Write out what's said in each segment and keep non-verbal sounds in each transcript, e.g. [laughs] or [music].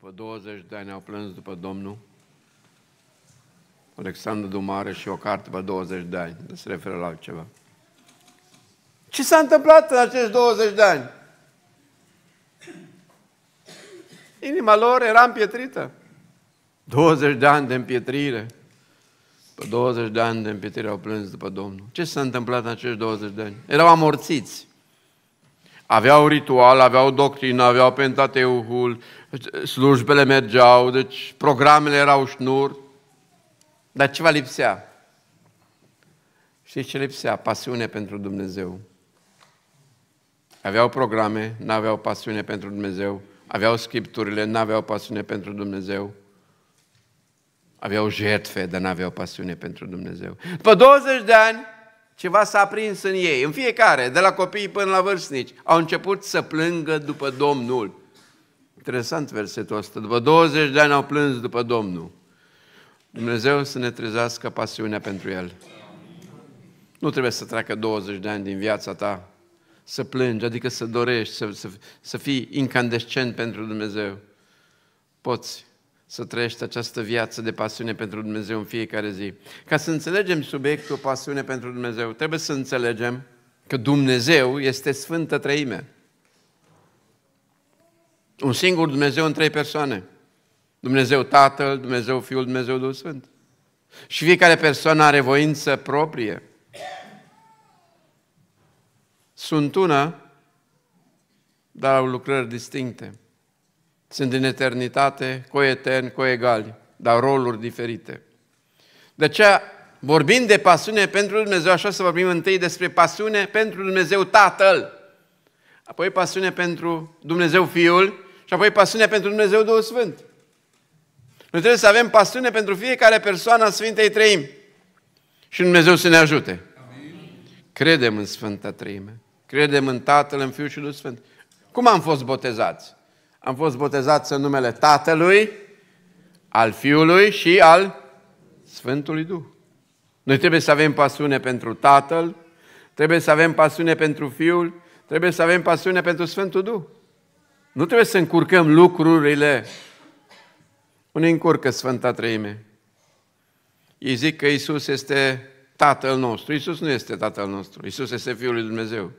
după 20 de ani au plâns după Domnul. Alexandru Dumare și o carte pe 20 de ani, se referă la altceva. Ce s-a întâmplat în acești 20 de ani? Inima lor era împietrită. 20 de ani de împietrire. După 20 de ani de împietrire au plâns după Domnul. Ce s-a întâmplat în acești 20 de ani? Erau amorțiți. Aveau ritual, aveau doctrină, aveau pentateuhul, slujbele mergeau, deci programele erau șnur, dar ceva lipsea. Și ce lipsea? Pasiune pentru Dumnezeu. Aveau programe, n-aveau pasiune pentru Dumnezeu. Aveau scripturile, n-aveau pasiune pentru Dumnezeu. Aveau jertfe, dar n-aveau pasiune pentru Dumnezeu. După 20 de ani, ceva s-a prins în ei, în fiecare, de la copii până la vârstnici, au început să plângă după Domnul. Interesant versetul ăsta, după 20 de ani au plâns după Domnul. Dumnezeu să ne trezească pasiunea pentru El. Nu trebuie să treacă 20 de ani din viața ta să plângi, adică să dorești, să, să, să fii incandescent pentru Dumnezeu. Poți să trăiești această viață de pasiune pentru Dumnezeu în fiecare zi. Ca să înțelegem subiectul pasiune pentru Dumnezeu, trebuie să înțelegem că Dumnezeu este Sfântă Trăime. Un singur Dumnezeu în trei persoane. Dumnezeu Tatăl, Dumnezeu Fiul, Dumnezeu Duhul Sfânt. Și fiecare persoană are voință proprie. Sunt una, dar au lucrări distincte. Sunt din eternitate, coeterni, coegali, dar roluri diferite. De aceea, vorbind de pasiune pentru Dumnezeu, așa să vorbim întâi despre pasiune pentru Dumnezeu Tatăl, apoi pasiune pentru Dumnezeu Fiul și apoi pasiune pentru Dumnezeu Duhul Sfânt. Noi trebuie să avem pasiune pentru fiecare persoană a Sfintei Treimi. Și Dumnezeu să ne ajute. Amin. Credem în Sfânta Trăime, Credem în Tatăl, în Fiul și în Sfânt. Cum am fost botezați? am fost botezați în numele Tatălui, al Fiului și al Sfântului Duh. Noi trebuie să avem pasiune pentru Tatăl, trebuie să avem pasiune pentru Fiul, trebuie să avem pasiune pentru Sfântul Duh. Nu trebuie să încurcăm lucrurile. Unii încurcă Sfânta Treime. Ei zic că Isus este Tatăl nostru. Isus nu este Tatăl nostru. Isus este Fiul lui Dumnezeu.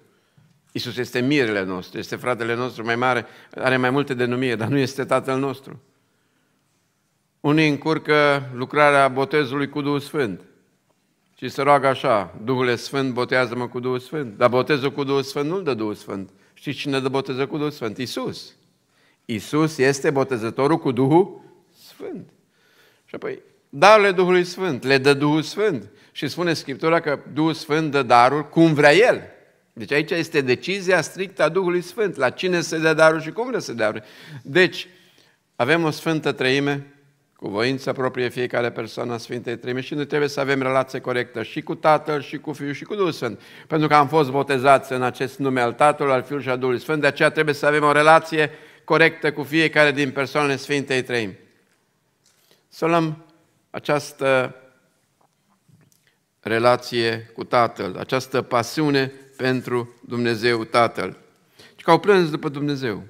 Isus este mirele nostru, este fratele nostru mai mare, are mai multe denumiri, dar nu este tatăl nostru. Unii încurcă lucrarea botezului cu Duhul Sfânt și se roagă așa, Duhul Sfânt, botează-mă cu Duhul Sfânt. Dar botezul cu Duhul Sfânt nu-l dă Duhul Sfânt. Știți cine dă boteză cu Duhul Sfânt? Isus. Isus este botezătorul cu Duhul Sfânt. Și apoi, darurile Duhului Sfânt le dă Duhul Sfânt. Și spune Scriptura că Duhul Sfânt dă darul cum vrea El. Deci aici este decizia strictă a Duhului Sfânt, la cine se dă darul și cum se dă darul. Deci, avem o sfântă treime, cu voință proprie fiecare persoană a Sfintei Treime și noi trebuie să avem relație corectă și cu Tatăl, și cu Fiul, și cu Duhul Sfânt. Pentru că am fost botezați în acest nume al Tatălui, al Fiului și al Duhului Sfânt, de aceea trebuie să avem o relație corectă cu fiecare din persoanele Sfintei Trăime. Să luăm această relație cu Tatăl, această pasiune pentru Dumnezeu Tatăl. Și că au plâns după Dumnezeu.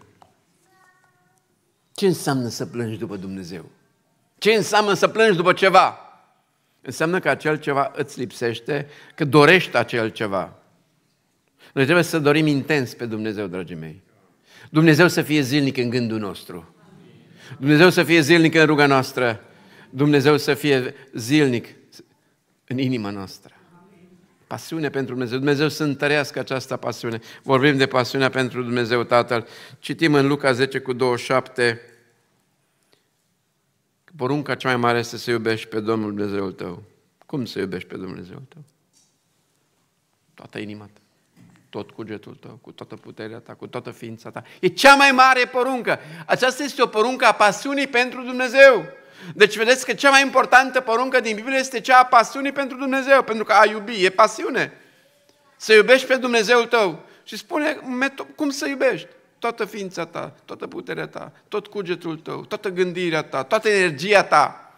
Ce înseamnă să plângi după Dumnezeu? Ce înseamnă să plângi după ceva? Înseamnă că acel ceva îți lipsește, că dorești acel ceva. Noi trebuie să dorim intens pe Dumnezeu, dragii mei. Dumnezeu să fie zilnic în gândul nostru. Dumnezeu să fie zilnic în ruga noastră. Dumnezeu să fie zilnic în inima noastră pasiune pentru Dumnezeu. Dumnezeu să întărească această pasiune. Vorbim de pasiunea pentru Dumnezeu Tatăl. Citim în Luca 10 cu 27 că porunca cea mai mare este să iubești pe Domnul Dumnezeul tău. Cum să iubești pe Domnul Dumnezeul tău? Toată inima ta, tot cugetul tău, cu toată puterea ta, cu toată ființa ta. E cea mai mare poruncă. Aceasta este o poruncă a pasiunii pentru Dumnezeu. Deci vedeți că cea mai importantă poruncă din Biblie este cea a pasiunii pentru Dumnezeu, pentru că a iubi e pasiune. Să iubești pe Dumnezeul tău și spune cum să iubești. Toată ființa ta, toată puterea ta, tot cugetul tău, toată gândirea ta, toată energia ta.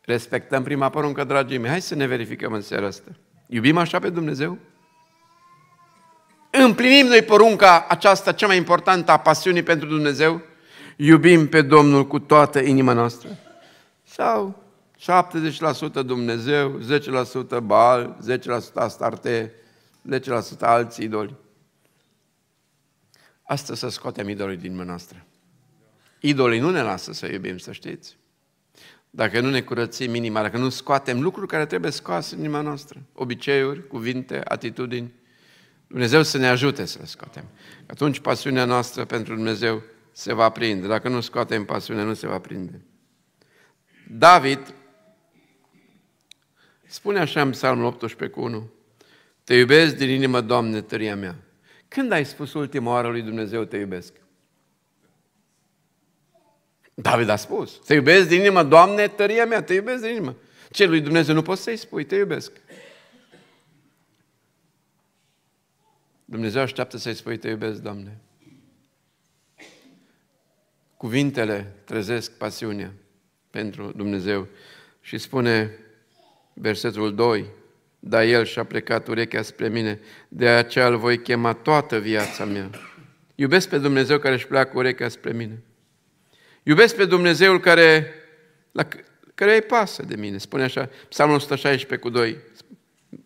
Respectăm prima poruncă, dragii mei. Hai să ne verificăm în seara asta. Iubim așa pe Dumnezeu? Împlinim noi porunca aceasta cea mai importantă a pasiunii pentru Dumnezeu? iubim pe Domnul cu toată inima noastră? Sau 70% Dumnezeu, 10% Baal, 10% Astarte, 10% alți idoli. Asta să scoatem idolii din mâna noastră. Idolii nu ne lasă să iubim, să știți. Dacă nu ne curățim inima, dacă nu scoatem lucruri care trebuie scoase în inima noastră, obiceiuri, cuvinte, atitudini, Dumnezeu să ne ajute să le scoatem. Atunci pasiunea noastră pentru Dumnezeu se va prinde. Dacă nu în pasiune, nu se va prinde. David spune așa în Psalmul 18 cu 1, Te iubesc din inimă, Doamne, tăria mea. Când ai spus ultima oară lui Dumnezeu, te iubesc? David a spus, te iubesc din inimă, Doamne, tăria mea, te iubesc din inimă. Ce lui Dumnezeu nu poți să-i spui, te iubesc. Dumnezeu așteaptă să-i spui, te iubesc, Doamne. Cuvintele trezesc pasiunea pentru Dumnezeu. Și spune versetul 2, dar el și-a plecat urechea spre mine, de aceea îl voi chema toată viața mea. Iubesc pe Dumnezeu care își pleacă urechea spre mine. Iubesc pe Dumnezeul care, la, care îi pasă de mine. Spune așa, Psalmul 116 cu 2,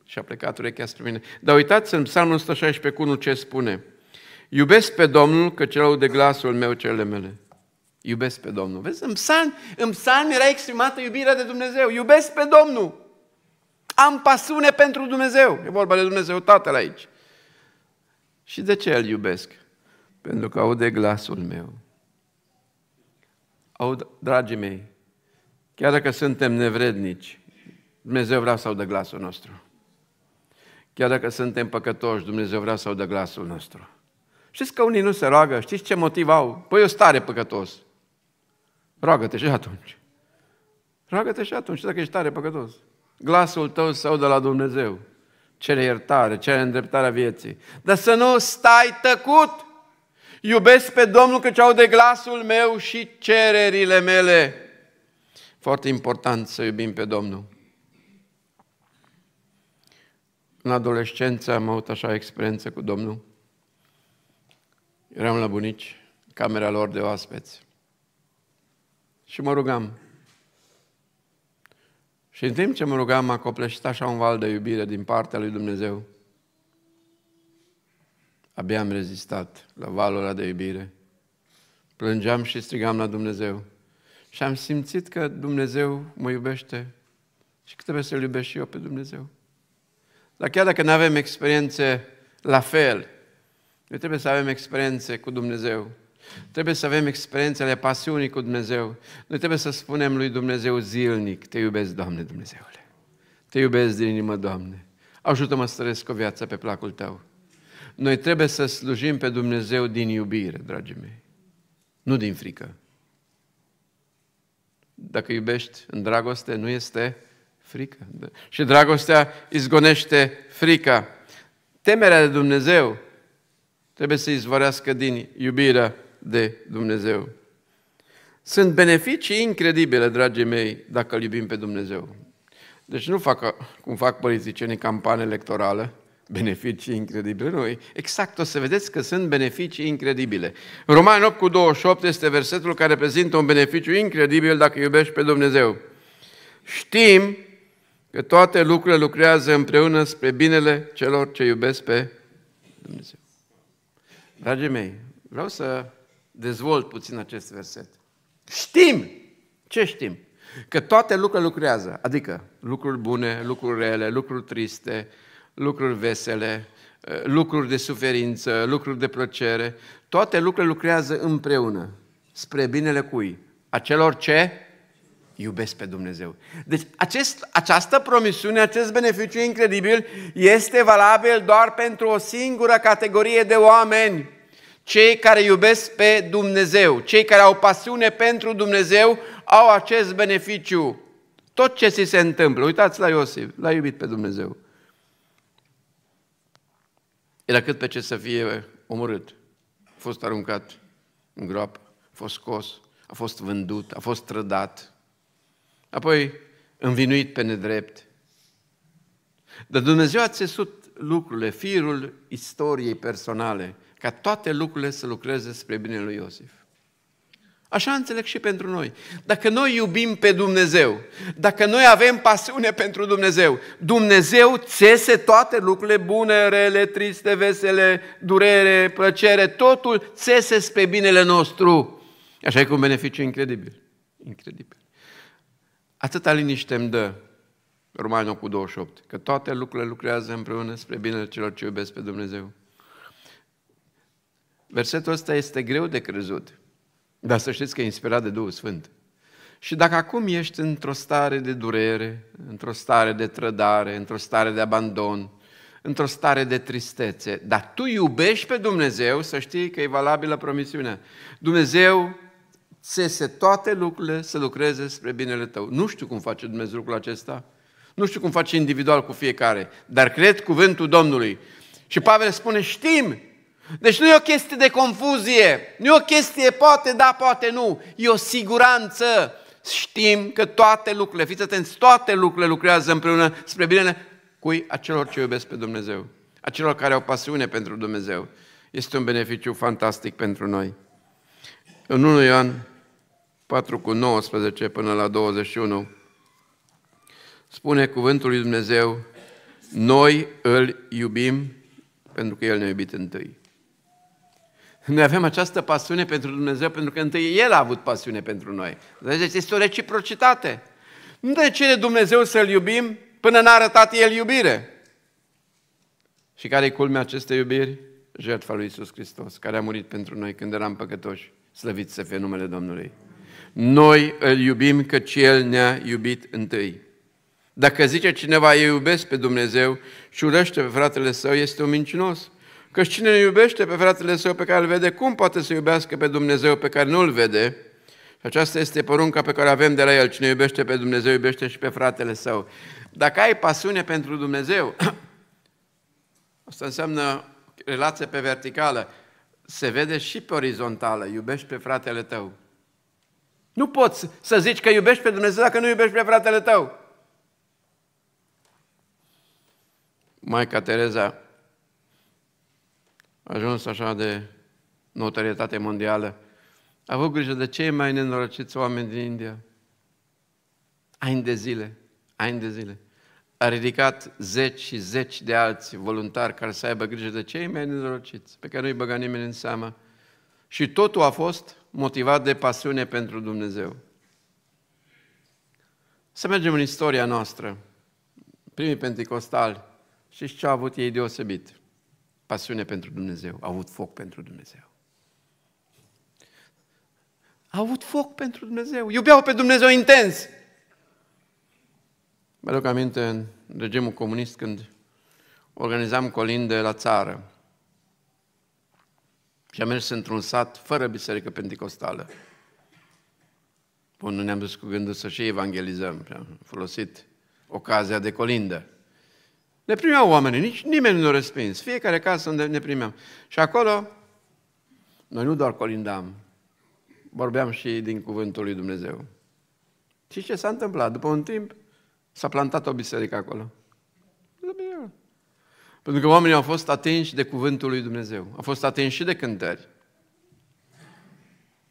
și-a plecat urechea spre mine. Dar uitați în Psalmul 116 cu 1 ce spune. Iubesc pe Domnul că celălalt de glasul meu cele mele. Iubesc pe Domnul. Vezi, în psalmi, în psalmi era exprimată iubirea de Dumnezeu. Iubesc pe Domnul. Am pasiune pentru Dumnezeu. E vorba de Dumnezeu Tatăl aici. Și de ce îl iubesc? Pentru că aude glasul meu. Aud, dragii mei, chiar dacă suntem nevrednici, Dumnezeu vrea să audă glasul nostru. Chiar dacă suntem păcătoși, Dumnezeu vrea să audă glasul nostru. Știți că unii nu se roagă, știți ce motiv au? Păi o stare păcătos. Roagă-te și atunci. Roagă-te și atunci, dacă ești tare păcătos. Glasul tău sau de la Dumnezeu. Cere iertare, cere îndreptarea vieții. Dar să nu stai tăcut. Iubesc pe Domnul ce aude glasul meu și cererile mele. Foarte important să iubim pe Domnul. În adolescență am avut așa experiență cu Domnul. Eram la bunici, camera lor de oaspeți și mă rugam. Și în timp ce mă rugam, m-a copleșit așa un val de iubire din partea lui Dumnezeu. Abia am rezistat la valul ăla de iubire. Plângeam și strigam la Dumnezeu. Și am simțit că Dumnezeu mă iubește și că trebuie să-L iubesc și eu pe Dumnezeu. Dar chiar dacă nu avem experiențe la fel, noi trebuie să avem experiențe cu Dumnezeu. Trebuie să avem experiențele pasiunii cu Dumnezeu. Noi trebuie să spunem lui Dumnezeu zilnic, te iubesc, Doamne Dumnezeule. Te iubesc din inimă, Doamne. Ajută-mă să trăiesc o viață pe placul Tău. Noi trebuie să slujim pe Dumnezeu din iubire, dragii mei. Nu din frică. Dacă iubești în dragoste, nu este frică. Și dragostea izgonește frica. Temerea de Dumnezeu trebuie să izvorească din iubirea de Dumnezeu. Sunt beneficii incredibile, dragii mei, dacă îl iubim pe Dumnezeu. Deci nu fac cum fac politicienii campanie electorală, beneficii incredibile. Nu, exact o să vedeți că sunt beneficii incredibile. Roman 8 cu 28 este versetul care prezintă un beneficiu incredibil dacă iubești pe Dumnezeu. Știm că toate lucrurile lucrează împreună spre binele celor ce iubesc pe Dumnezeu. Dragii mei, vreau să dezvolt puțin acest verset. Știm! Ce știm? Că toate lucrurile lucrează, adică lucruri bune, lucruri rele, lucruri triste, lucruri vesele, eh, lucruri de suferință, lucruri de plăcere, toate lucrurile lucrează împreună, spre binele cui? Acelor ce iubesc pe Dumnezeu. Deci acest, această promisiune, acest beneficiu incredibil este valabil doar pentru o singură categorie de oameni, cei care iubesc pe Dumnezeu, cei care au pasiune pentru Dumnezeu, au acest beneficiu. Tot ce ți se întâmplă, uitați la Iosif, l-a iubit pe Dumnezeu. Era cât pe ce să fie omorât. A fost aruncat în groapă, a fost scos, a fost vândut, a fost trădat. Apoi învinuit pe nedrept. Dar Dumnezeu a țesut lucrurile, firul istoriei personale – ca toate lucrurile să lucreze spre binele lui Iosif. Așa înțeleg și pentru noi. Dacă noi iubim pe Dumnezeu, dacă noi avem pasiune pentru Dumnezeu, Dumnezeu țese toate lucrurile bune, rele, triste, vesele, durere, plăcere, totul țese spre binele nostru. Așa e cu un beneficiu incredibil. Incredibil. Atâta liniște îmi dă Romanul cu 28, că toate lucrurile lucrează împreună spre binele celor ce iubesc pe Dumnezeu. Versetul ăsta este greu de crezut, dar să știți că e inspirat de Duhul Sfânt. Și dacă acum ești într-o stare de durere, într-o stare de trădare, într-o stare de abandon, într-o stare de tristețe, dar tu iubești pe Dumnezeu, să știi că e valabilă promisiunea. Dumnezeu țese toate lucrurile să lucreze spre binele tău. Nu știu cum face Dumnezeu lucrul acesta, nu știu cum face individual cu fiecare, dar cred cuvântul Domnului. Și Pavel spune, știm deci nu e o chestie de confuzie, nu e o chestie poate da, poate nu, e o siguranță. Știm că toate lucrurile, fiți atenți, toate lucrurile lucrează împreună spre binele cui acelor ce iubesc pe Dumnezeu, acelor care au pasiune pentru Dumnezeu. Este un beneficiu fantastic pentru noi. În 1 Ioan 4 cu 19 până la 21 spune cuvântul lui Dumnezeu, noi îl iubim pentru că El ne-a iubit întâi. Noi avem această pasiune pentru Dumnezeu pentru că întâi El a avut pasiune pentru noi. Deci este o reciprocitate. Nu ce de Dumnezeu să-L iubim până n-a arătat El iubire. Și care i culmea acestei iubiri? Jertfa lui Iisus Hristos, care a murit pentru noi când eram păcătoși. Slăvit să fie numele Domnului. Noi îl iubim căci El ne-a iubit întâi. Dacă zice cineva, eu iubesc pe Dumnezeu și urăște pe fratele său, este un mincinos. Că cine nu iubește pe fratele său pe care îl vede, cum poate să iubească pe Dumnezeu pe care nu-l vede? Și aceasta este porunca pe care o avem de la el. Cine iubește pe Dumnezeu, iubește și pe fratele său. Dacă ai pasiune pentru Dumnezeu, [clears throat] asta înseamnă relație pe verticală, se vede și pe orizontală, iubești pe fratele tău. Nu poți să zici că iubești pe Dumnezeu dacă nu iubești pe fratele tău. Maica Tereza ajuns așa de notorietate mondială, a avut grijă de cei mai nenorociți oameni din India. Ani de zile, ani de zile. A ridicat zeci și zeci de alți voluntari care să aibă grijă de cei mai nenorociți, pe care nu-i băga nimeni în seamă. Și totul a fost motivat de pasiune pentru Dumnezeu. Să mergem în istoria noastră. Primii pentecostali, și ce au avut ei deosebit? pasiune pentru Dumnezeu, a avut foc pentru Dumnezeu. A avut foc pentru Dumnezeu, iubeau pe Dumnezeu intens. Mă duc aminte în regimul comunist când organizam colinde la țară și am mers într-un sat fără biserică pentecostală. Până nu ne-am dus cu gândul să și evangelizăm. Am folosit ocazia de colindă. Ne primeau oamenii, nici nimeni nu respins. Fiecare casă ne primeam. Și acolo, noi nu doar colindam, vorbeam și din cuvântul lui Dumnezeu. Și ce s-a întâmplat? După un timp, s-a plantat o biserică acolo. Pentru că oamenii au fost atinși de cuvântul lui Dumnezeu. Au fost atinși și de cântări.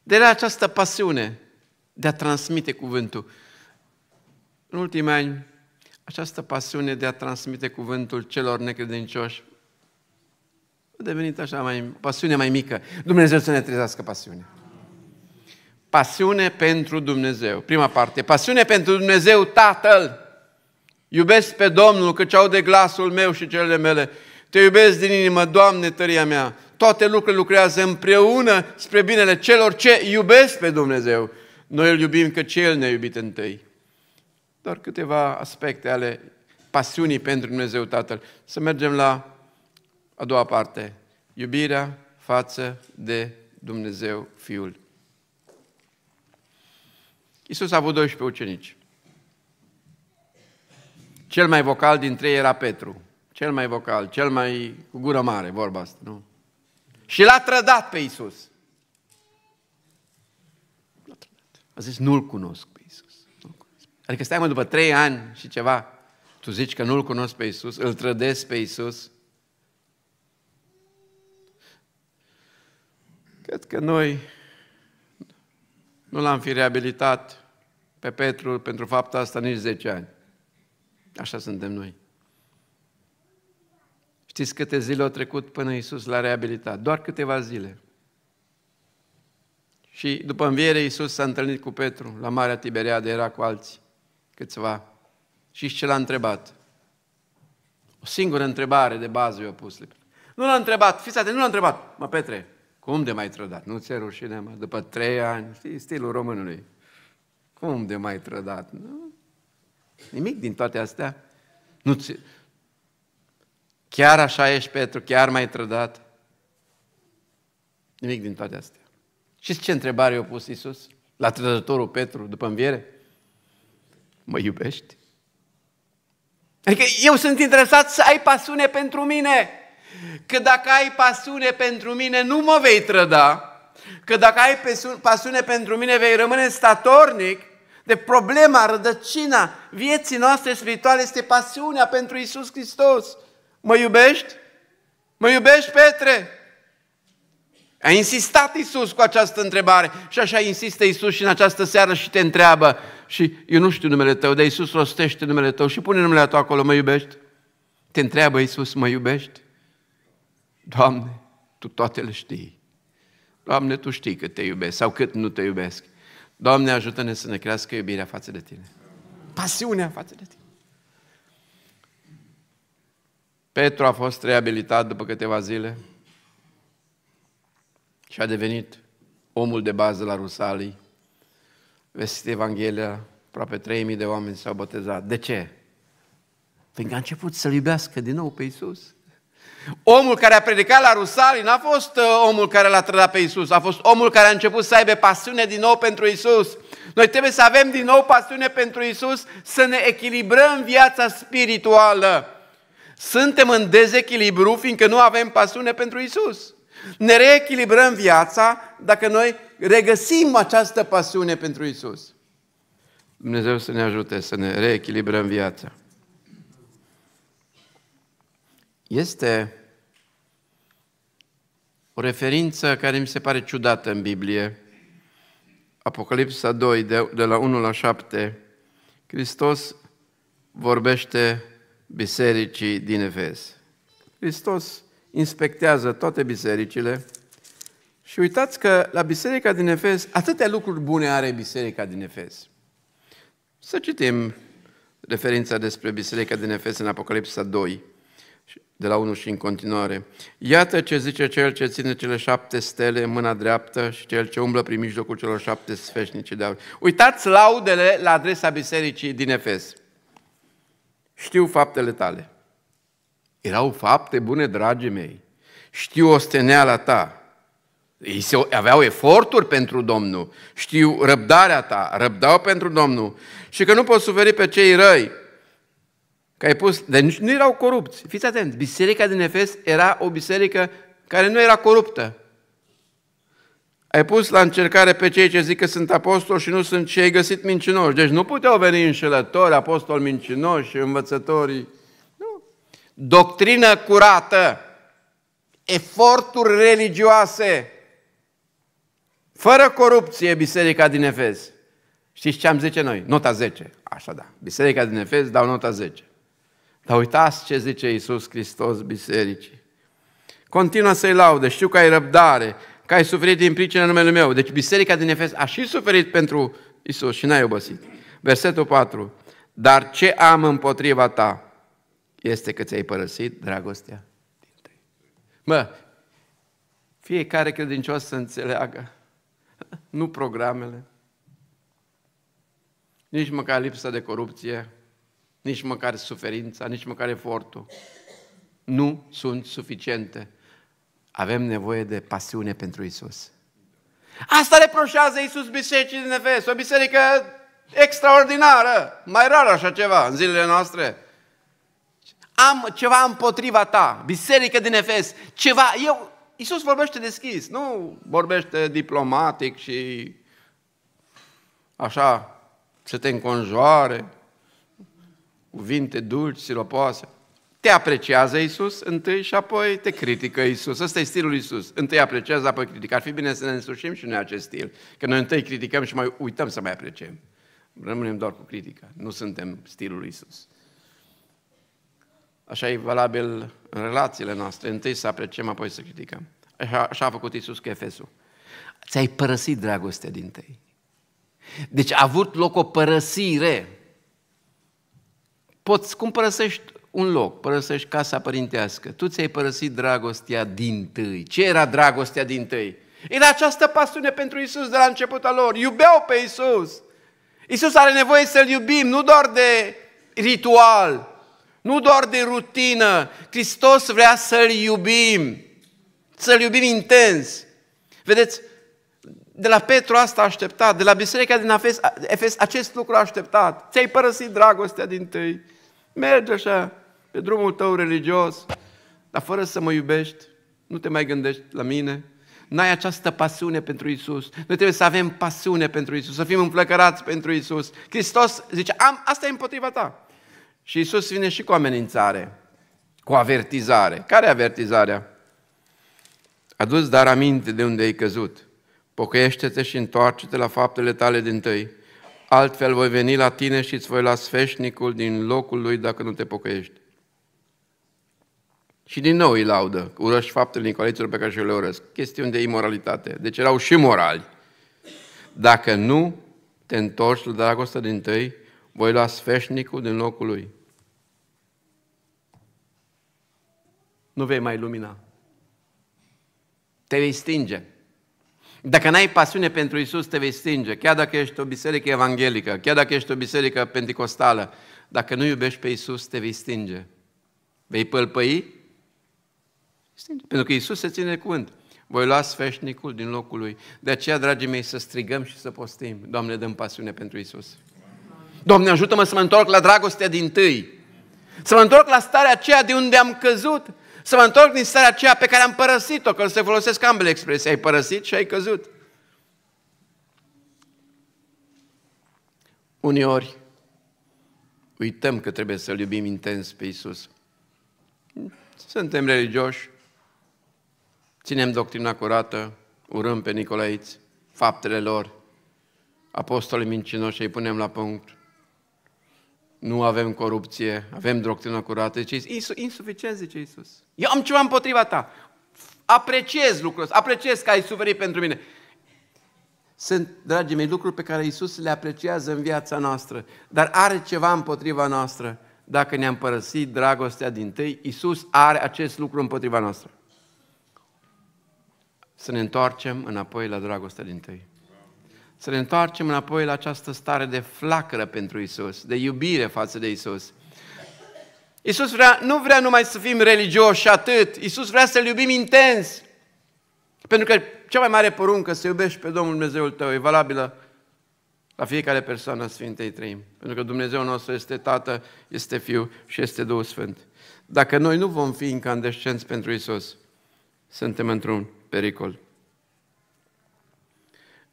De la această pasiune de a transmite cuvântul. În ultimii ani, această pasiune de a transmite cuvântul celor necredincioși a devenit așa mai, pasiune mai mică. Dumnezeu să ne trezească pasiunea. Pasiune pentru Dumnezeu. Prima parte. Pasiune pentru Dumnezeu Tatăl. Iubesc pe Domnul, căci au de glasul meu și cele mele. Te iubesc din inimă, Doamne, tăria mea. Toate lucrurile lucrează împreună spre binele celor ce iubesc pe Dumnezeu. Noi îl iubim că El ne-a iubit întâi doar câteva aspecte ale pasiunii pentru Dumnezeu Tatăl. Să mergem la a doua parte, iubirea față de Dumnezeu Fiul. Iisus a avut 12 ucenici. Cel mai vocal dintre ei era Petru. Cel mai vocal, cel mai cu gură mare, vorba asta, nu? Și l-a trădat pe Iisus. A zis, nu-l cunosc. Adică stai mă după trei ani și ceva, tu zici că nu-L cunosc pe Iisus, îl trădesc pe Iisus. Cred că noi nu l-am fi reabilitat pe Petru pentru fapta asta nici 10 ani. Așa suntem noi. Știți câte zile au trecut până Iisus l-a reabilitat? Doar câteva zile. Și după înviere, Iisus s-a întâlnit cu Petru la Marea Tiberiade, era cu alții câțiva. Și ce l-a întrebat? O singură întrebare de bază i-a pus. Nu l-a întrebat, fiți atent, nu l-a întrebat. Mă, Petre, cum de mai trădat? Nu ți-e rușine, mă, după trei ani, știi, stilul românului. Cum de mai trădat? Nu? Nimic din toate astea. Nu ți... Chiar așa ești, Petru, chiar mai trădat? Nimic din toate astea. Și ce întrebare i-a pus Isus la trădătorul Petru după înviere? Mă iubești? Adică eu sunt interesat să ai pasiune pentru mine. Că dacă ai pasiune pentru mine, nu mă vei trăda. Că dacă ai pasiune pentru mine, vei rămâne statornic. De problema, rădăcina vieții noastre spirituale este pasiunea pentru Isus Hristos. Mă iubești? Mă iubești, Petre? A insistat Isus cu această întrebare și așa insistă Isus și în această seară și te întreabă și eu nu știu numele tău, dar Isus rostește numele tău și pune numele tău acolo, mă iubești? Te întreabă Isus, mă iubești? Doamne, Tu toate le știi. Doamne, Tu știi cât te iubesc sau cât nu te iubesc. Doamne, ajută-ne să ne crească iubirea față de Tine. Pasiunea față de Tine. Petru a fost reabilitat după câteva zile și a devenit omul de bază la Rusalii. Vestit Evanghelia, aproape 3.000 de oameni s-au botezat. De ce? Pentru păi că a început să-L iubească din nou pe Iisus. Omul care a predicat la Rusalii n-a fost uh, omul care l-a trădat pe Iisus, a fost omul care a început să aibă pasiune din nou pentru Iisus. Noi trebuie să avem din nou pasiune pentru Isus, să ne echilibrăm viața spirituală. Suntem în dezechilibru fiindcă nu avem pasiune pentru Isus. Ne reechilibrăm viața dacă noi regăsim această pasiune pentru Isus. Dumnezeu să ne ajute să ne reechilibrăm viața. Este o referință care mi se pare ciudată în Biblie. Apocalipsa 2, de, la 1 la 7, Hristos vorbește bisericii din Efes. Hristos inspectează toate bisericile și uitați că la biserica din Efes, atâtea lucruri bune are biserica din Efes. Să citim referința despre biserica din Efes în Apocalipsa 2, de la 1 și în continuare. Iată ce zice cel ce ține cele șapte stele în mâna dreaptă și cel ce umblă prin mijlocul celor șapte sfeșnici de aur. Uitați laudele la adresa bisericii din Efes. Știu faptele tale. Erau fapte bune, dragii mei. Știu osteneala ta. Ei se, aveau eforturi pentru Domnul. Știu răbdarea ta. Răbdau pentru Domnul. Și că nu poți suferi pe cei răi. Că ai pus, deci nu erau corupți. Fiți atenți, biserica din Efes era o biserică care nu era coruptă. Ai pus la încercare pe cei ce zic că sunt apostoli și nu sunt cei găsit mincinoși. Deci nu puteau veni înșelători, apostoli mincinoși, învățătorii doctrină curată, eforturi religioase, fără corupție, biserica din Efez. Știți ce am zice noi? Nota 10. Așa da. Biserica din Efez dau nota 10. Dar uitați ce zice Iisus Hristos bisericii. Continuă să-i laude, știu că ai răbdare, că ai suferit din pricina numele meu. Deci biserica din Efes a și suferit pentru Isus și n-ai obosit. Versetul 4. Dar ce am împotriva ta? este că ți-ai părăsit dragostea din tâi. Mă, fiecare credincios să înțeleagă, [laughs] nu programele, nici măcar lipsa de corupție, nici măcar suferința, nici măcar efortul, nu sunt suficiente. Avem nevoie de pasiune pentru Isus. Asta reproșează Isus bisericii din Efes, o biserică extraordinară, mai rar așa ceva în zilele noastre am ceva împotriva ta, biserică din Efes, ceva, eu, Iisus vorbește deschis, nu vorbește diplomatic și așa, să te înconjoare, cuvinte dulci, siropoase. Te apreciază Iisus întâi și apoi te critică Iisus. Ăsta e stilul Iisus. Întâi apreciază, apoi critică. Ar fi bine să ne însușim și noi acest stil. Că noi întâi criticăm și mai uităm să mai apreciem. Rămânem doar cu critica. Nu suntem stilul Iisus. Așa e valabil în relațiile noastre. Întâi să apreciem, apoi să criticăm. Așa, așa a făcut Iisus cu Efesul. Ți-ai părăsit dragostea din tăi. Deci a avut loc o părăsire. Poți, cum părăsești un loc, părăsești casa părintească, tu ți-ai părăsit dragostea din tâi. Ce era dragostea din tâi? Era această pasiune pentru Isus de la începutul lor. Iubeau pe Isus. Isus are nevoie să-L iubim, nu doar de ritual, nu doar de rutină. Hristos vrea să-L iubim. Să-L iubim intens. Vedeți, de la Petru asta așteptat, de la biserica din Efes, Efes acest lucru așteptat. Ți-ai părăsit dragostea din tâi. Mergi așa, pe drumul tău religios, dar fără să mă iubești, nu te mai gândești la mine, n-ai această pasiune pentru Isus. Noi trebuie să avem pasiune pentru Isus, să fim înflăcărați pentru Isus. Hristos zice, am, asta e împotriva ta. Și Isus vine și cu amenințare, cu avertizare. Care e avertizarea? Adus dar aminte de unde ai căzut. Pocăiește-te și întoarce-te la faptele tale din tăi. Altfel voi veni la tine și îți voi lua sfeșnicul din locul lui dacă nu te pocăiești. Și din nou îi laudă, urăși faptele nicoliților pe care și le urăsc. Chestiuni de imoralitate. Deci erau și morali. Dacă nu te întorci la dragostea din tăi, voi lua sfeșnicul din locul lui. Nu vei mai lumina. Te vei stinge. Dacă n-ai pasiune pentru Isus, te vei stinge. Chiar dacă ești o biserică evanghelică, chiar dacă ești o biserică pentecostală, dacă nu iubești pe Isus, te vei stinge. Vei pălpăi? Stinge. Pentru că Isus se ține cuvânt. Voi lua sfeșnicul din locul lui. De aceea, dragii mei, să strigăm și să postim. Doamne, dăm pasiune pentru Isus. Doamne, ajută-mă să mă întorc la dragostea din tâi. Să mă întorc la starea aceea de unde am căzut. Să mă întorc din starea aceea pe care am părăsit-o, că se folosesc ambele expresii. Ai părăsit și ai căzut. Uneori uităm că trebuie să-L iubim intens pe Isus. Suntem religioși, ținem doctrina curată, urâm pe Nicolaiți, faptele lor, apostolii mincinoși, îi punem la punct nu avem corupție, avem doctrină curată. Zice Iisus, insuficient, zice Iisus. Eu am ceva împotriva ta. Apreciez lucrul ăsta, apreciez că ai suferit pentru mine. Sunt, dragii mei, lucruri pe care Iisus le apreciază în viața noastră, dar are ceva împotriva noastră. Dacă ne-am părăsit dragostea din tâi, Iisus are acest lucru împotriva noastră. Să ne întoarcem înapoi la dragostea din tâi. Să ne întoarcem înapoi la această stare de flacără pentru Isus, de iubire față de Isus. Isus vrea, nu vrea numai să fim religioși și atât, Isus vrea să-L iubim intens. Pentru că cea mai mare poruncă, să iubești pe Domnul Dumnezeul tău, e valabilă la fiecare persoană a Sfintei Trăim. Pentru că Dumnezeu nostru este Tată, este Fiu și este Duhul Sfânt. Dacă noi nu vom fi incandescenți pentru Isus, suntem într-un pericol.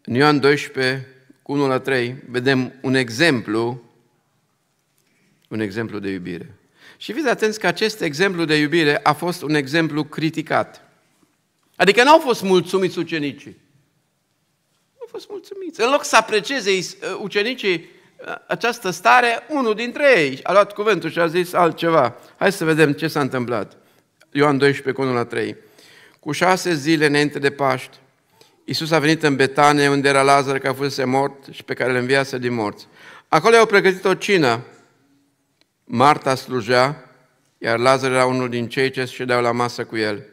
În Ioan 12, 1 la 3, vedem un exemplu, un exemplu de iubire. Și fiți atenți că acest exemplu de iubire a fost un exemplu criticat. Adică n-au fost mulțumiți ucenicii. Nu au fost mulțumiți. În loc să aprecieze uh, ucenicii uh, această stare, unul dintre ei a luat cuvântul și a zis altceva. Hai să vedem ce s-a întâmplat. Ioan 12, 1 la 3. Cu șase zile înainte de Paști, Iisus a venit în Betanie, unde era Lazar, care fusese mort și pe care îl înviase din morți. Acolo i-au pregătit o cină. Marta slujea, iar Lazar era unul din cei ce ședeau la masă cu el.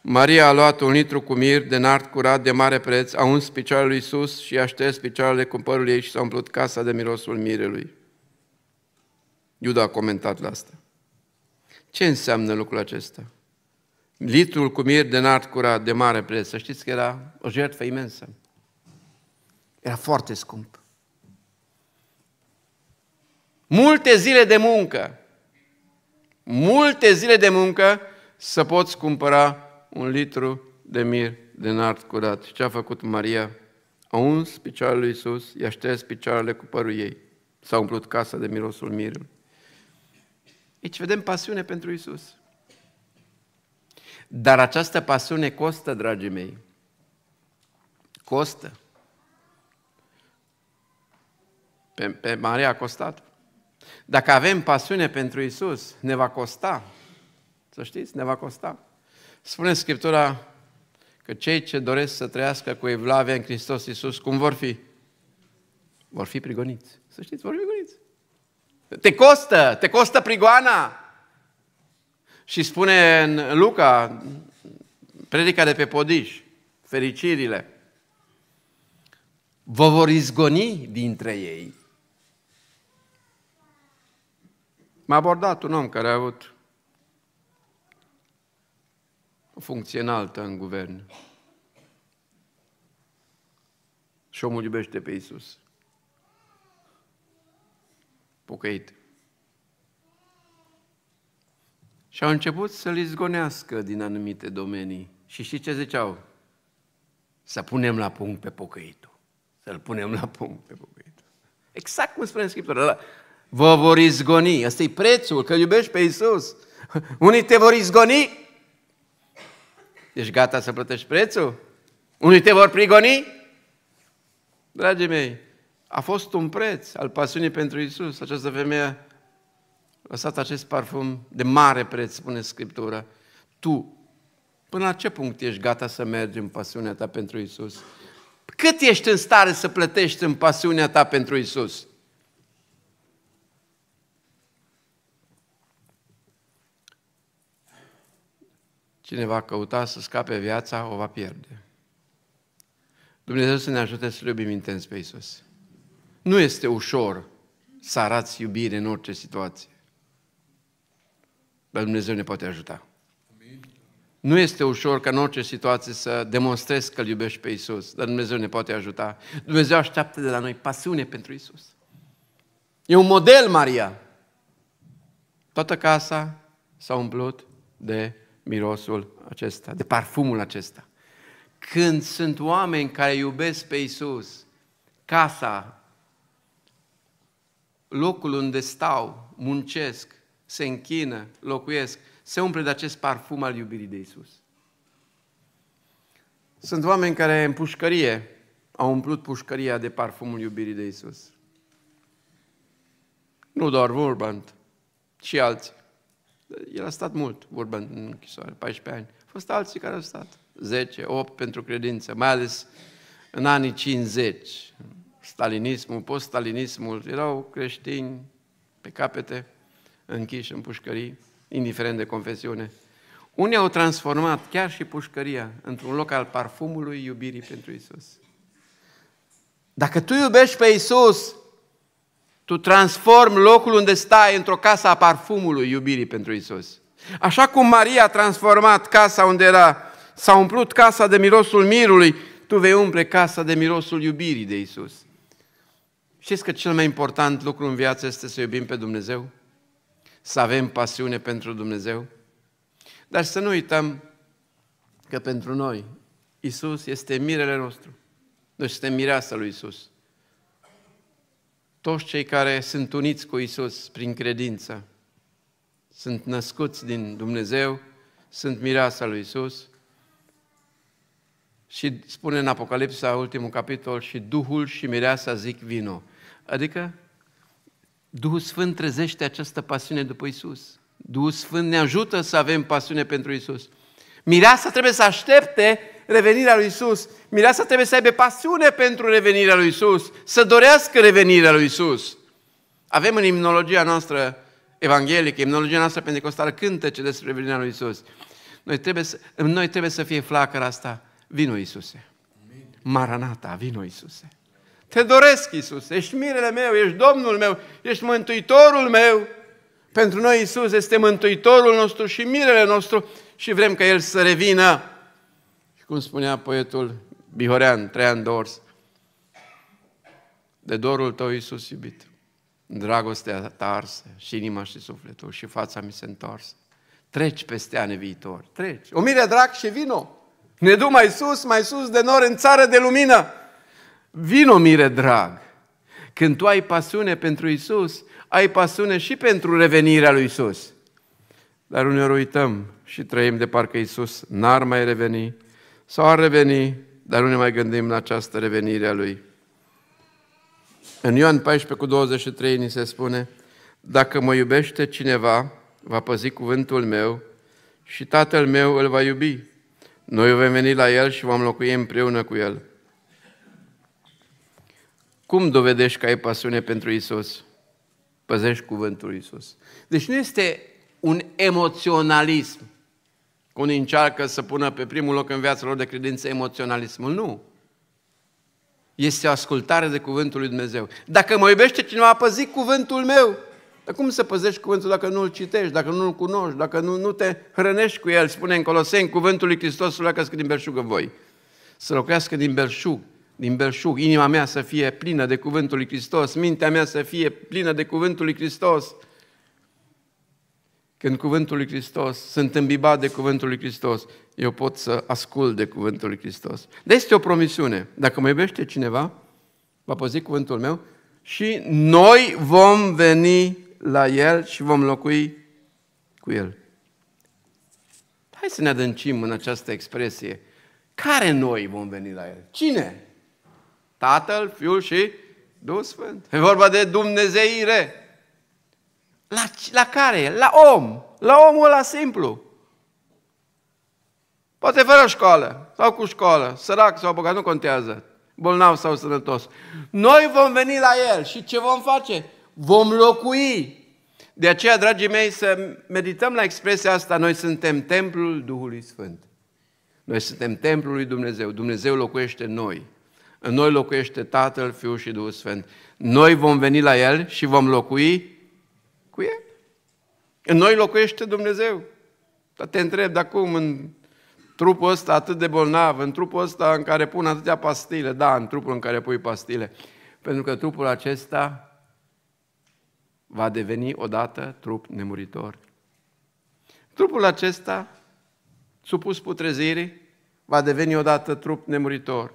Maria a luat un litru cu mir de nart curat de mare preț, a uns picioarele lui Iisus și a șters picioarele cumpărului ei și s-a umplut casa de mirosul mirelui. Iuda a comentat la asta. Ce înseamnă lucrul acesta? litrul cu mir de nart curat de mare preț. Să știți că era o jertfă imensă. Era foarte scump. Multe zile de muncă. Multe zile de muncă să poți cumpăra un litru de mir de nart curat. Și ce a făcut Maria? A uns picioarele lui Iisus, i-a șters picioarele cu părul ei. S-a umplut casa de mirosul mirului. Aici deci vedem pasiune pentru Iisus. Dar această pasiune costă, dragii mei. Costă. Pe, pe Maria a costat. Dacă avem pasiune pentru Isus, ne va costa. Să știți, ne va costa. Spune Scriptura că cei ce doresc să trăiască cu evlavia în Hristos Isus, cum vor fi? Vor fi prigoniți. Să știți, vor fi prigoniți. Te costă, te costă prigoana. Și spune în Luca, predica de pe podiș, fericirile, vă vor izgoni dintre ei. M-a abordat un om care a avut o funcție înaltă în guvern. Și omul iubește pe Isus. Pocăit. Și au început să-l izgonească din anumite domenii. Și știți ce ziceau? Să punem la punct pe pocăitul. Să-l punem la punct pe pocăitul. Exact cum spune în Scriptură. Vă vor izgoni. Asta e prețul, că iubești pe Isus. [laughs] Unii te vor izgoni. Ești gata să plătești prețul? Unii te vor prigoni? Dragii mei, a fost un preț al pasiunii pentru Isus, această femeie lăsați acest parfum de mare preț, spune Scriptura. Tu, până la ce punct ești gata să mergi în pasiunea ta pentru Isus? Cât ești în stare să plătești în pasiunea ta pentru Isus? Cine va căuta să scape viața, o va pierde. Dumnezeu să ne ajute să iubim intens pe Isus. Nu este ușor să arăți iubire în orice situație. Dar Dumnezeu ne poate ajuta. Nu este ușor ca în orice situație să demonstrezi că îl iubești pe Isus, dar Dumnezeu ne poate ajuta. Dumnezeu așteaptă de la noi pasiune pentru Isus. E un model, Maria. Toată casa s-a umplut de mirosul acesta, de parfumul acesta. Când sunt oameni care iubesc pe Isus, casa, locul unde stau, muncesc, se închină, locuiesc, se umple de acest parfum al iubirii de Isus. Sunt oameni care în pușcărie au umplut pușcăria de parfumul iubirii de Isus. Nu doar Vorbant, ci alții. El a stat mult, Vorbant, în închisoare, 14 ani. Au fost alții care au stat 10, 8 pentru credință, mai ales în anii 50. Stalinismul, post-stalinismul, erau creștini pe capete, închiși în pușcării, indiferent de confesiune. Unii au transformat chiar și pușcăria într-un loc al parfumului iubirii pentru Isus. Dacă tu iubești pe Isus, tu transformi locul unde stai într-o casă a parfumului iubirii pentru Isus. Așa cum Maria a transformat casa unde era, s-a umplut casa de mirosul mirului, tu vei umple casa de mirosul iubirii de Isus. Știți că cel mai important lucru în viață este să iubim pe Dumnezeu? să avem pasiune pentru Dumnezeu? Dar să nu uităm că pentru noi Isus este mirele nostru. Noi suntem mireasa lui Isus. Toți cei care sunt uniți cu Isus prin credință, sunt născuți din Dumnezeu, sunt mireasa lui Isus. Și spune în Apocalipsa, ultimul capitol, și Duhul și mireasa zic vino. Adică Duhul Sfânt trezește această pasiune după Isus. Duhul Sfânt ne ajută să avem pasiune pentru Isus. Mireasa trebuie să aștepte revenirea lui Isus. Mireasa trebuie să aibă pasiune pentru revenirea lui Isus, să dorească revenirea lui Isus. Avem în imnologia noastră evanghelică, imnologia noastră pentecostală, cântece despre revenirea lui Isus. Noi trebuie să, noi trebuie să fie flacăra asta. Vino Isuse. Maranata, vino Isuse. Te doresc, Iisus, ești mirele meu, ești Domnul meu, ești Mântuitorul meu. Pentru noi Iisus este Mântuitorul nostru și mirele nostru și vrem ca El să revină. Și cum spunea poetul Bihorean, Traian Dors, de dorul tău, Iisus iubit, dragostea ta arsă și inima și sufletul și fața mi se întoarsă. Treci peste ani viitor, treci. O mire drag și vino. Ne du mai sus, mai sus de nor în țară de lumină. Vino, mire drag! Când tu ai pasiune pentru Isus, ai pasiune și pentru revenirea lui Isus. Dar uneori uităm și trăim de parcă Isus n-ar mai reveni sau ar reveni, dar nu ne mai gândim la această revenire a Lui. În Ioan 14 cu 23 ni se spune, Dacă mă iubește cineva, va păzi cuvântul meu și tatăl meu îl va iubi. Noi vom veni la el și vom locui împreună cu el. Cum dovedești că ai pasiune pentru Isus? Păzești cuvântul Isus. Deci nu este un emoționalism. Cum încearcă să pună pe primul loc în viața lor de credință emoționalismul. Nu. Este o ascultare de cuvântul lui Dumnezeu. Dacă mă iubește cineva, a păzit cuvântul meu. Dar cum să păzești cuvântul dacă nu-l citești, dacă nu-l cunoști, dacă nu, nu te hrănești cu el? Spune în Coloseni, cuvântul lui Hristos să locuiască din belșug în voi. Să locuiască din belșug din belșug, inima mea să fie plină de cuvântul lui Hristos, mintea mea să fie plină de cuvântul lui Hristos. Când cuvântul lui Hristos, sunt îmbibat de cuvântul lui Hristos, eu pot să ascult de cuvântul lui Hristos. Deci este o promisiune. Dacă mă iubește cineva, va păzi cuvântul meu și noi vom veni la El și vom locui cu El. Hai să ne adâncim în această expresie. Care noi vom veni la El? Cine? Tatăl, Fiul și Duhul Sfânt. E vorba de dumnezeire. La, la care? La om. La omul la simplu. Poate fără școală sau cu școală, sărac sau bogat, nu contează, bolnav sau sănătos. Noi vom veni la el și ce vom face? Vom locui. De aceea, dragii mei, să medităm la expresia asta, noi suntem templul Duhului Sfânt. Noi suntem templul lui Dumnezeu, Dumnezeu locuiește în noi. În noi locuiește Tatăl, Fiul și Duhul Sfânt. Noi vom veni la El și vom locui cu El. În noi locuiește Dumnezeu. Dar te întreb, dar cum în trupul ăsta atât de bolnav, în trupul ăsta în care pun atâtea pastile, da, în trupul în care pui pastile, pentru că trupul acesta va deveni odată trup nemuritor. Trupul acesta, supus putrezirii, va deveni odată trup nemuritor.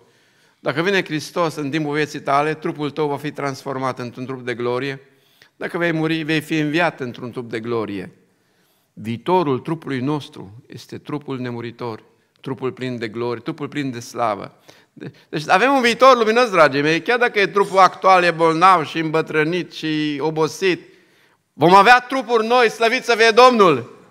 Dacă vine Hristos în timpul vieții tale, trupul tău va fi transformat într-un trup de glorie. Dacă vei muri, vei fi înviat într-un trup de glorie. Viitorul trupului nostru este trupul nemuritor, trupul plin de glorie, trupul plin de slavă. Deci avem un viitor luminos, dragii mei, chiar dacă e trupul actual, e bolnav și îmbătrânit și obosit, vom avea trupuri noi, slăvit să fie Domnul.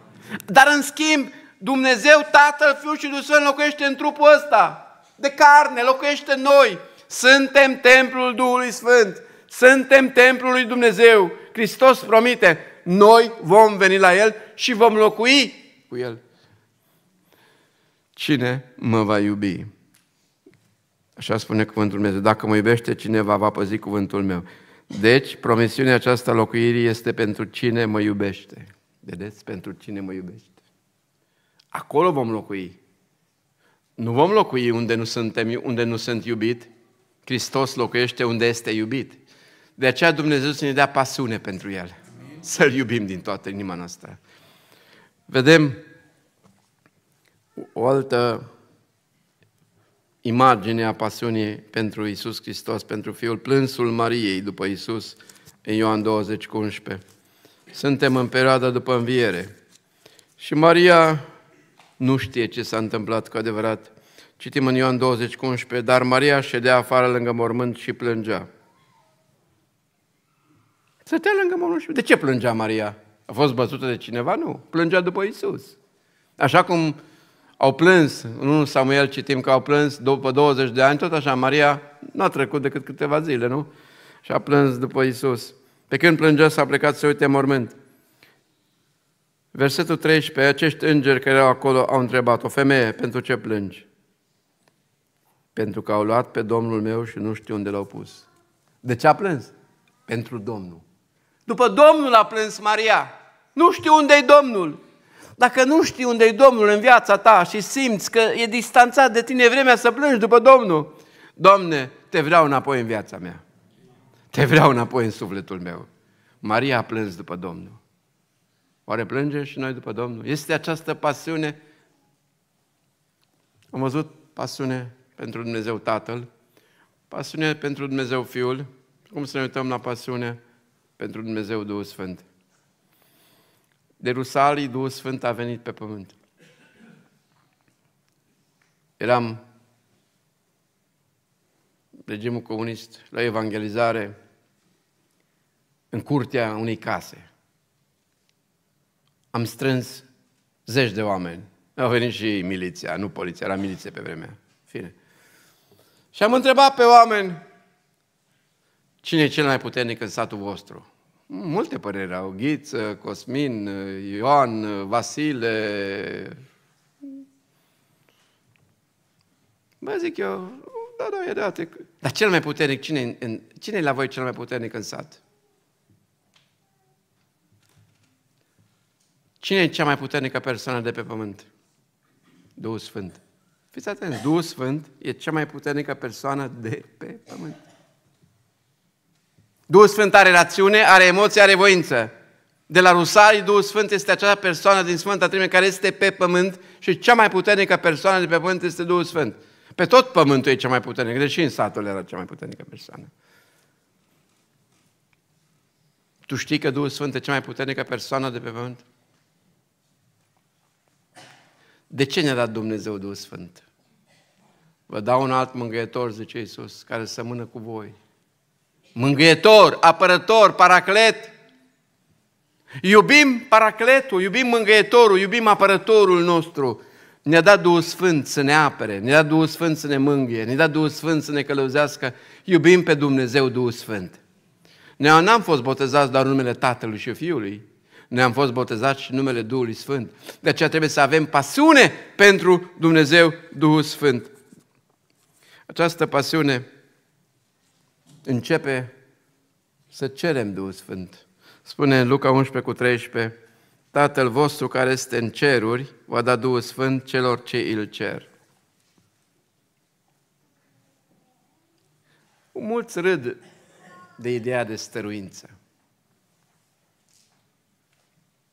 Dar în schimb, Dumnezeu, Tatăl, Fiul și Duhul Sfânt locuiește în trupul ăsta de carne, locuiește în noi. Suntem templul Duhului Sfânt. Suntem templul lui Dumnezeu. Hristos promite, noi vom veni la El și vom locui cu El. Cine mă va iubi? Așa spune cuvântul Dumnezeu. Dacă mă iubește cineva, va păzi cuvântul meu. Deci, promisiunea aceasta locuirii este pentru cine mă iubește. Vedeți? Pentru cine mă iubește. Acolo vom locui. Nu vom locui unde nu, suntem, unde nu sunt iubit. Hristos locuiește unde este iubit. De aceea Dumnezeu să ne dea pasiune pentru El. Să-L iubim din toată inima noastră. Vedem o altă imagine a pasiunii pentru Isus Hristos, pentru Fiul, plânsul Mariei după Isus în Ioan 20 cu 11. Suntem în perioada după înviere. Și Maria nu știe ce s-a întâmplat cu adevărat. Citim în Ioan 20 11, dar Maria ședea afară lângă mormânt și plângea. Sătea lângă mormânt și De ce plângea Maria? A fost bătută de cineva? Nu. Plângea după Isus. Așa cum au plâns, nu Samuel citim că au plâns după 20 de ani, tot așa Maria nu a trecut decât câteva zile, nu? Și a plâns după Isus. Pe când plângea, s-a plecat să uite mormânt. Versetul 13, acești îngeri care erau acolo au întrebat o femeie, pentru ce plângi? Pentru că au luat pe Domnul meu și nu știu unde l-au pus. De ce a plâns? Pentru Domnul. După Domnul a plâns Maria. Nu știu unde-i Domnul. Dacă nu știi unde-i Domnul în viața ta și simți că e distanțat de tine vremea să plângi după Domnul, Domne, te vreau înapoi în viața mea. Te vreau înapoi în sufletul meu. Maria a plâns după Domnul. Oare plângem și noi după Domnul? Este această pasiune? Am văzut pasiune pentru Dumnezeu Tatăl, pasiune pentru Dumnezeu Fiul, cum să ne uităm la pasiune pentru Dumnezeu Duhul Sfânt. De Rusalii Duhul Sfânt a venit pe pământ. Eram regimul comunist la evangelizare în curtea unei case am strâns zeci de oameni. Au venit și miliția, nu poliția, era miliție pe vremea. Fine. Și am întrebat pe oameni, cine e cel mai puternic în satul vostru? Multe păreri au, Ghiță, Cosmin, Ioan, Vasile. Mă zic eu, da, da, e date. Dar cel mai puternic, cine, în, cine e la voi cel mai puternic în sat? Cine e cea mai puternică persoană de pe pământ? Duhul Sfânt. Fiți atenți, Duhul Sfânt e cea mai puternică persoană de pe pământ. Duhul Sfânt are rațiune, are emoție, are voință. De la Rusari, Duhul Sfânt este acea persoană din Sfânta Trime care este pe pământ și cea mai puternică persoană de pe pământ este Duhul Sfânt. Pe tot pământul e cea mai puternică, deși în satul era cea mai puternică persoană. Tu știi că Duhul Sfânt e cea mai puternică persoană de pe pământ? De ce ne-a dat Dumnezeu Duhul Sfânt? Vă dau un alt mângâietor, zice Iisus, care să mână cu voi. Mângâietor, apărător, paraclet. Iubim paracletul, iubim mângâietorul, iubim apărătorul nostru. Ne-a dat Duhul Sfânt să ne apere, ne-a dat Duhul Sfânt să ne mângâie, ne-a dat Duhul Sfânt să ne călăuzească. Iubim pe Dumnezeu Duhul Sfânt. Noi n-am fost botezați doar numele Tatălui și Fiului, noi am fost botezați și numele Duhului Sfânt. De aceea trebuie să avem pasiune pentru Dumnezeu, Duhul Sfânt. Această pasiune începe să cerem Duhul Sfânt. Spune în Luca 11 cu 13, Tatăl vostru care este în ceruri va da Duhul Sfânt celor ce îl cer. Mulți râd de ideea de stăruință.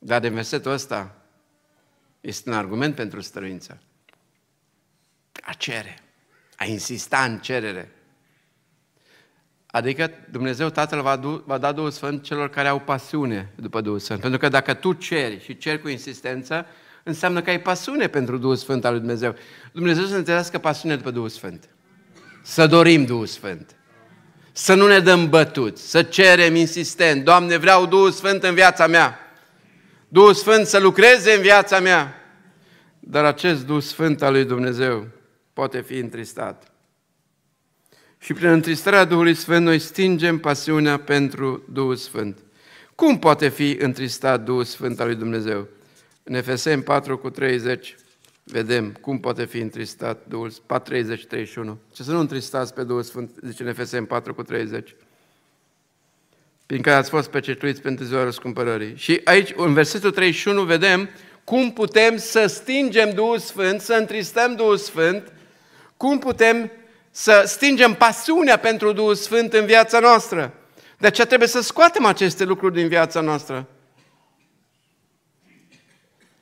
Dar de versetul ăsta este un argument pentru străință. A cere, a insista în cerere. Adică Dumnezeu Tatăl va, du- va da Duhul Sfânt celor care au pasiune după Duhul Sfânt. Pentru că dacă tu ceri și ceri cu insistență, înseamnă că ai pasiune pentru Duhul Sfânt al lui Dumnezeu. Dumnezeu să înțelească pasiune după Duhul Sfânt. Să dorim Duhul Sfânt. Să nu ne dăm bătuți, să cerem insistent. Doamne, vreau Duhul Sfânt în viața mea. Duh Sfânt să lucreze în viața mea. Dar acest Duh Sfânt al lui Dumnezeu poate fi întristat. Și prin întristarea Duhului Sfânt noi stingem pasiunea pentru Duhul Sfânt. Cum poate fi întristat Duhul Sfânt al lui Dumnezeu? În Efesem 4 cu 30 vedem cum poate fi întristat Duhul Sfânt. 30, 31. Ce să nu întristați pe Duhul Sfânt, zice în Efesem 4 cu 30 care ați fost pecetuiți pentru ziua răscumpărării. Și aici, în versetul 31, vedem cum putem să stingem Duhul Sfânt, să întristăm Duhul Sfânt, cum putem să stingem pasiunea pentru Duhul Sfânt în viața noastră. De aceea trebuie să scoatem aceste lucruri din viața noastră.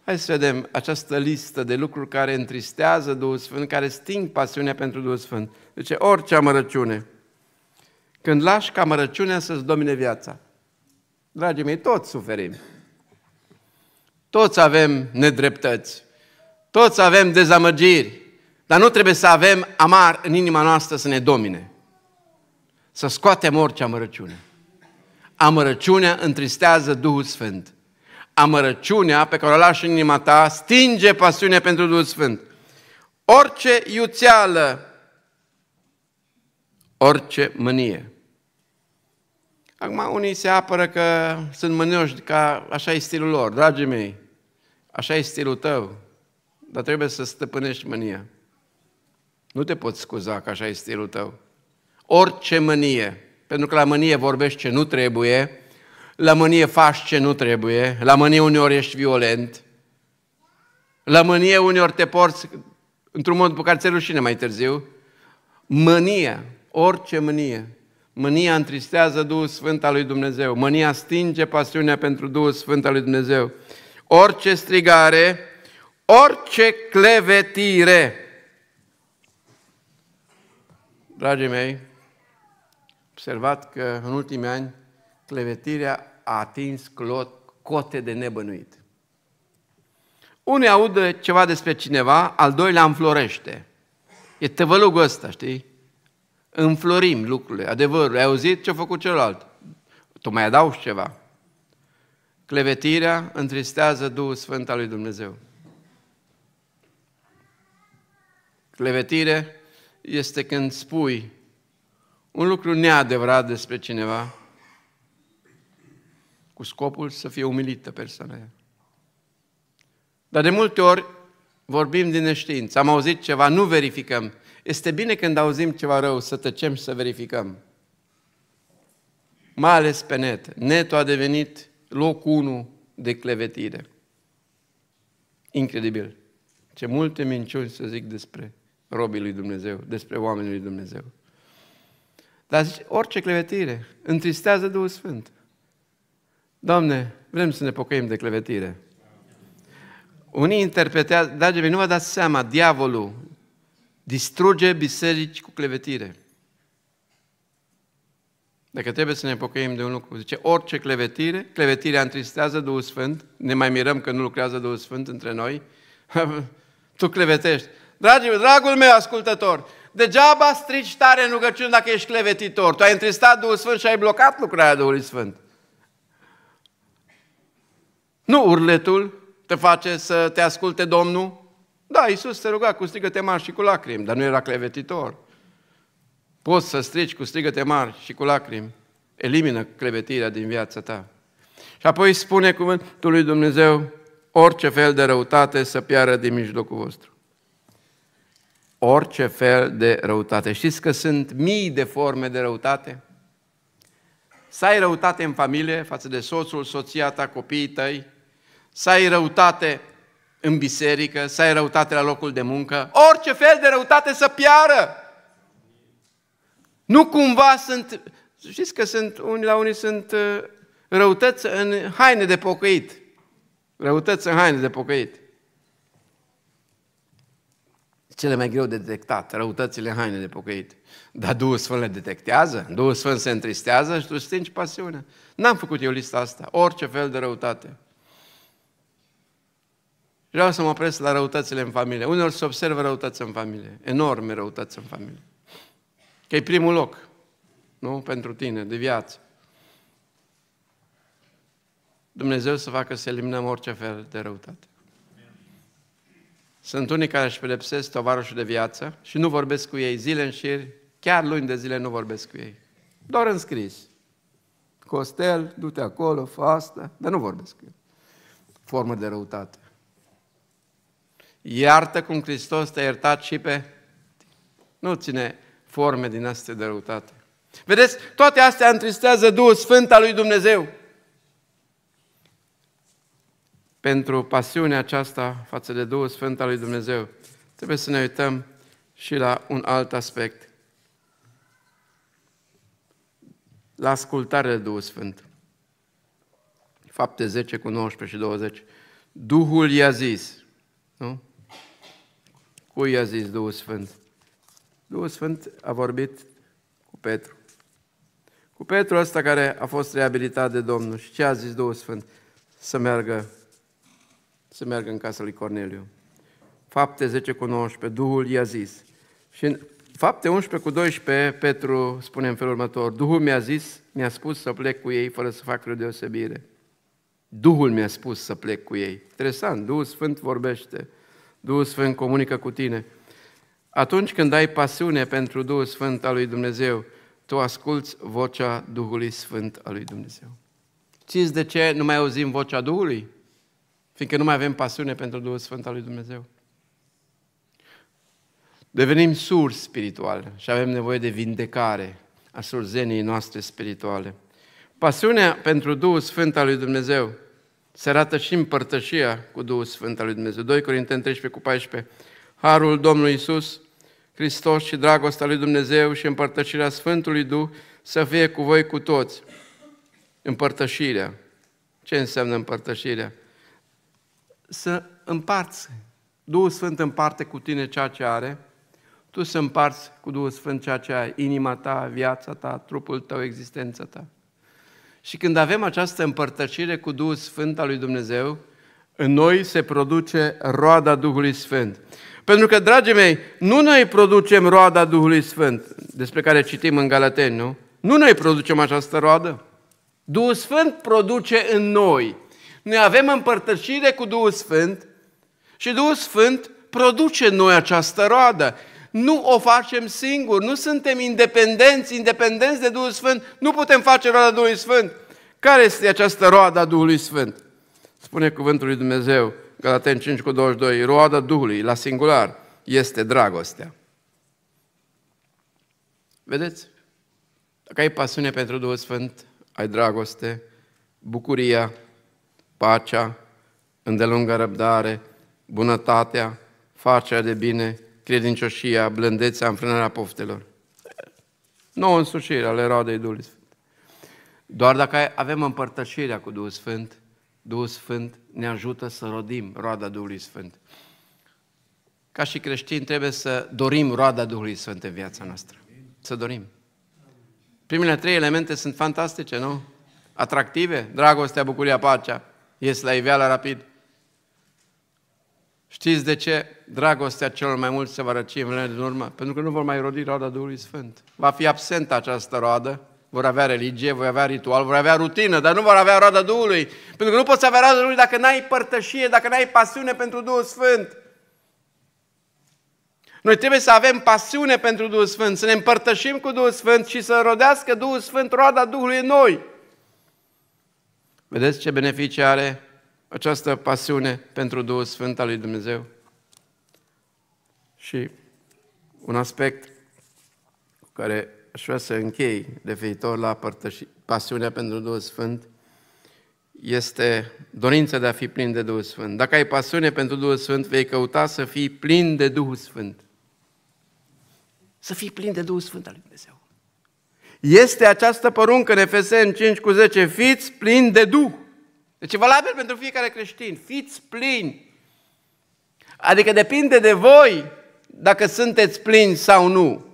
Hai să vedem această listă de lucruri care întristează Duhul Sfânt, care sting pasiunea pentru Duhul Sfânt. Deci orice amărăciune, când lași camărăciunea să-ți domine viața. Dragii mei, toți suferim. Toți avem nedreptăți. Toți avem dezamăgiri. Dar nu trebuie să avem amar în inima noastră să ne domine. Să scoatem orice amărăciune. Amărăciunea întristează Duhul Sfânt. Amărăciunea pe care o lași în inima ta stinge pasiunea pentru Duhul Sfânt. Orice iuțeală, orice mânie, Acum unii se apără că sunt mânioși, că așa e stilul lor. Dragii mei, așa e stilul tău, dar trebuie să stăpânești mânia. Nu te poți scuza că așa e stilul tău. Orice mânie, pentru că la mânie vorbești ce nu trebuie, la mânie faci ce nu trebuie, la mânie uneori ești violent, la mânie uneori te porți într-un mod pe care ți-e rușine mai târziu. Mânie, orice mânie, Mânia întristează Duhul Sfânt al lui Dumnezeu. Mânia stinge pasiunea pentru Duhul Sfânt al lui Dumnezeu. Orice strigare, orice clevetire. Dragii mei, observat că în ultimii ani clevetirea a atins cote de nebănuit. Unii aud ceva despre cineva, al doilea înflorește. E tăvălugul ăsta, știi? înflorim lucrurile, adevărul. Ai auzit ce a făcut celălalt? Tu mai adaugi ceva. Clevetirea întristează Duhul Sfânt al lui Dumnezeu. Clevetire este când spui un lucru neadevărat despre cineva cu scopul să fie umilită persoana aia. Dar de multe ori vorbim din neștiință. Am auzit ceva, nu verificăm este bine când auzim ceva rău să tăcem și să verificăm. Mai ales pe net. Netul a devenit locul unu de clevetire. Incredibil. Ce multe minciuni să zic despre robii lui Dumnezeu, despre oamenii lui Dumnezeu. Dar zice, orice clevetire întristează Duhul Sfânt. Doamne, vrem să ne pocăim de clevetire. Unii interpretează, dragii mei, nu vă dați seama, diavolul distruge biserici cu clevetire. Dacă trebuie să ne pocăim de un lucru, zice, orice clevetire, clevetirea întristează Duhul Sfânt, ne mai mirăm că nu lucrează Duhul Sfânt între noi, [laughs] tu clevetești. Dragii, dragul meu ascultător, degeaba strici tare în rugăciune dacă ești clevetitor. Tu ai întristat Duhul Sfânt și ai blocat lucrarea Duhului Sfânt. Nu urletul te face să te asculte Domnul, da, Iisus se ruga cu strigăte mari și cu lacrimi, dar nu era clevetitor. Poți să strici cu strigăte mari și cu lacrimi. Elimină clevetirea din viața ta. Și apoi spune cuvântul lui Dumnezeu, orice fel de răutate să piară din mijlocul vostru. Orice fel de răutate. Știți că sunt mii de forme de răutate? Să ai răutate în familie, față de soțul, soția ta, copiii tăi, să ai răutate în biserică, să ai răutate la locul de muncă, orice fel de răutate să piară. Nu cumva sunt, știți că sunt, unii la unii sunt uh, răutăți în haine de pocăit. Răutăți în haine de pocăit. Cele mai greu de detectat, răutățile în haine de pocăit. Dar Duhul Sfânt le detectează, Duhul Sfânt se întristează și tu stingi pasiunea. N-am făcut eu lista asta, orice fel de răutate. Vreau să mă opresc la răutățile în familie. Uneori se observă răutăți în familie, enorme răutăți în familie. Că e primul loc, nu? Pentru tine, de viață. Dumnezeu să facă să eliminăm orice fel de răutate. Sunt unii care își pedepsesc tovarășul de viață și nu vorbesc cu ei zile în șir, chiar luni de zile nu vorbesc cu ei. Doar în scris. Costel, du-te acolo, fă asta, dar nu vorbesc cu ei. Formă de răutate. Iartă cum Hristos te-a iertat și pe... Nu ține forme din astea de răutate. Vedeți, toate astea întristează Duhul Sfânt al lui Dumnezeu. Pentru pasiunea aceasta față de Duhul Sfânt al lui Dumnezeu, trebuie să ne uităm și la un alt aspect. La ascultarea de Duhul Sfânt. Fapte 10 cu 19 și 20. Duhul i-a zis, nu? Cui i-a zis Duhul Sfânt? Duhul Sfânt a vorbit cu Petru. Cu Petru ăsta care a fost reabilitat de Domnul. Și ce a zis Duhul Sfânt? Să meargă, să meargă în casa lui Corneliu. Fapte 10 cu 19, Duhul i-a zis. Și în fapte 11 cu 12, Petru spune în felul următor, Duhul mi-a zis, mi-a spus să plec cu ei fără să fac o deosebire. Duhul mi-a spus să plec cu ei. Interesant, Duhul Sfânt vorbește. Duhul Sfânt comunică cu tine. Atunci când ai pasiune pentru Duhul Sfânt al lui Dumnezeu, tu asculți vocea Duhului Sfânt al lui Dumnezeu. Știți de ce nu mai auzim vocea Duhului? Fiindcă nu mai avem pasiune pentru Duhul Sfânt al lui Dumnezeu. Devenim suri spirituale și avem nevoie de vindecare a surzenii noastre spirituale. Pasiunea pentru Duhul Sfânt al lui Dumnezeu se arată și împărtășia cu Duhul Sfânt al lui Dumnezeu. 2 Corinteni 13 cu 14. Harul Domnului Isus, Hristos și dragostea lui Dumnezeu și împărtășirea Sfântului Duh să fie cu voi cu toți. Împărtășirea. Ce înseamnă împărtășirea? Să împarți. Duhul Sfânt împarte cu tine ceea ce are, tu să împarți cu Duhul Sfânt ceea ce ai, inima ta, viața ta, trupul tău, existența ta. Și când avem această împărtășire cu Duhul Sfânt al lui Dumnezeu, în noi se produce roada Duhului Sfânt. Pentru că, dragii mei, nu noi producem roada Duhului Sfânt, despre care citim în Galateni, nu? Nu noi producem această roadă. Duhul Sfânt produce în noi. Noi avem împărtășire cu Duhul Sfânt și Duhul Sfânt produce în noi această roadă. Nu o facem singuri, nu suntem independenți, independenți de Duhul Sfânt, nu putem face roada Duhului Sfânt. Care este această roada Duhului Sfânt? Spune cuvântul lui Dumnezeu, Galaten 5 cu 22, roada Duhului, la singular, este dragostea. Vedeți? Dacă ai pasiune pentru Duhul Sfânt, ai dragoste, bucuria, pacea, îndelungă răbdare, bunătatea, facerea de bine, credincioșia, blândețea, înfrânarea poftelor. Nouă însușire ale roadei Duhului Sfânt. Doar dacă avem împărtășirea cu Duhul Sfânt, Duhul Sfânt ne ajută să rodim roada Duhului Sfânt. Ca și creștini trebuie să dorim roada Duhului Sfânt în viața noastră. Să dorim. Primele trei elemente sunt fantastice, nu? Atractive? Dragostea, bucuria, pacea. Ies la iveală rapid. Știți de ce dragostea celor mai mulți se va răci în vremea din urmă? Pentru că nu vor mai rodi roada Duhului Sfânt. Va fi absentă această roadă, vor avea religie, vor avea ritual, vor avea rutină, dar nu vor avea roada Duhului. Pentru că nu poți avea roada Duhului dacă n-ai părtășie, dacă n-ai pasiune pentru Duhul Sfânt. Noi trebuie să avem pasiune pentru Duhul Sfânt, să ne împărtășim cu Duhul Sfânt și să rodească Duhul Sfânt roada Duhului în noi. Vedeți ce beneficii are această pasiune pentru Duhul Sfânt al lui Dumnezeu. Și un aspect cu care aș vrea să închei referitor la părtăși, pasiunea pentru Duhul Sfânt este dorința de a fi plin de Duhul Sfânt. Dacă ai pasiune pentru Duhul Sfânt, vei căuta să fii plin de Duhul Sfânt. Să fii plin de Duhul Sfânt al lui Dumnezeu. Este această poruncă în Efeseni 5 cu 10, fiți plini de Duh. Deci e valabil pentru fiecare creștin. Fiți plini. Adică depinde de voi dacă sunteți plini sau nu.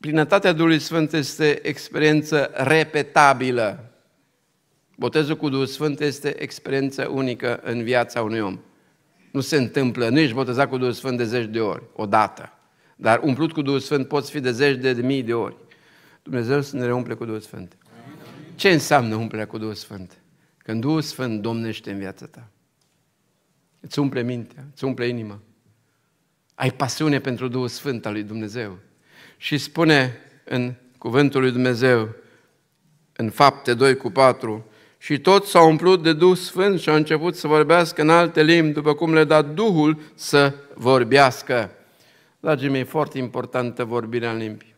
Plinătatea Duhului Sfânt este experiență repetabilă. Botezul cu Duhul Sfânt este experiență unică în viața unui om. Nu se întâmplă, nu ești botezat cu Duhul Sfânt de zeci de ori, odată. Dar umplut cu Duhul Sfânt poți fi de zeci de mii de ori. Dumnezeu să ne umple cu Duhul Sfânt. Ce înseamnă umplerea cu Duhul Sfânt? Când Duhul Sfânt domnește în viața ta, îți umple mintea, îți umple inima. Ai pasiune pentru Duhul Sfânt al lui Dumnezeu. Și spune în cuvântul lui Dumnezeu, în fapte 2 cu 4, și tot s-a umplut de Duh Sfânt și a început să vorbească în alte limbi, după cum le-a dat Duhul să vorbească. Dragii mei, foarte importantă vorbirea în limbi.